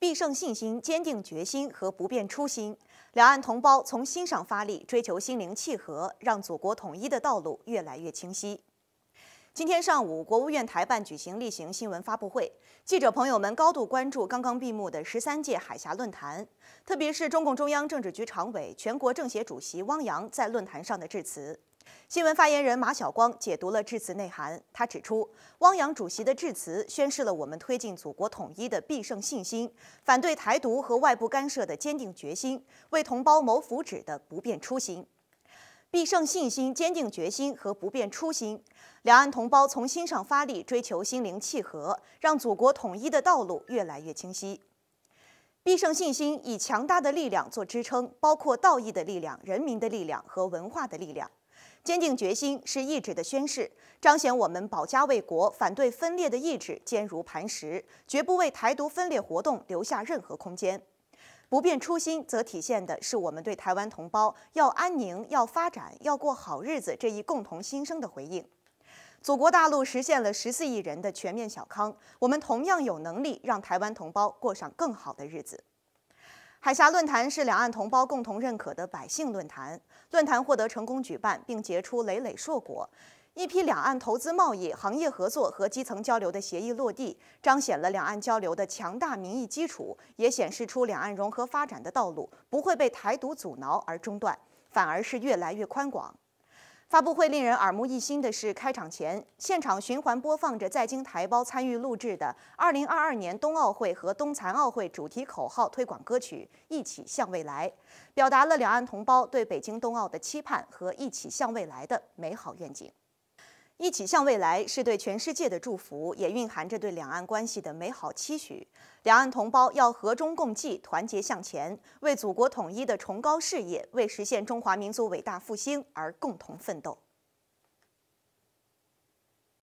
必胜信心、坚定决心和不变初心，两岸同胞从心上发力，追求心灵契合，让祖国统一的道路越来越清晰。今天上午，国务院台办举行例行新闻发布会，记者朋友们高度关注刚刚闭幕的十三届海峡论坛，特别是中共中央政治局常委、全国政协主席汪洋在论坛上的致辞。新闻发言人马晓光解读了致辞内涵。他指出，汪洋主席的致辞宣示了我们推进祖国统一的必胜信心，反对台独和外部干涉的坚定决心，为同胞谋福祉的不变初心。必胜信心、坚定决心和不变初心，两岸同胞从心上发力，追求心灵契合，让祖国统一的道路越来越清晰。必胜信心以强大的力量做支撑，包括道义的力量、人民的力量和文化的力量。坚定决心是意志的宣示，彰显我们保家卫国、反对分裂的意志坚如磐石，绝不为台独分裂活动留下任何空间。不变初心，则体现的是我们对台湾同胞要安宁、要发展、要过好日子这一共同心声的回应。祖国大陆实现了十四亿人的全面小康，我们同样有能力让台湾同胞过上更好的日子。海峡论坛是两岸同胞共同认可的百姓论坛。论坛获得成功举办，并结出累累硕果，一批两岸投资、贸易、行业合作和基层交流的协议落地，彰显了两岸交流的强大民意基础，也显示出两岸融合发展的道路不会被台独阻挠而中断，反而是越来越宽广。发布会令人耳目一新的是，开场前现场循环播放着在京台胞参与录制的2022年冬奥会和冬残奥会主题口号推广歌曲《一起向未来》，表达了两岸同胞对北京冬奥的期盼和一起向未来的美好愿景。一起向未来是对全世界的祝福，也蕴含着对两岸关系的美好期许。两岸同胞要和衷共济，团结向前，为祖国统一的崇高事业，为实现中华民族伟大复兴而共同奋斗。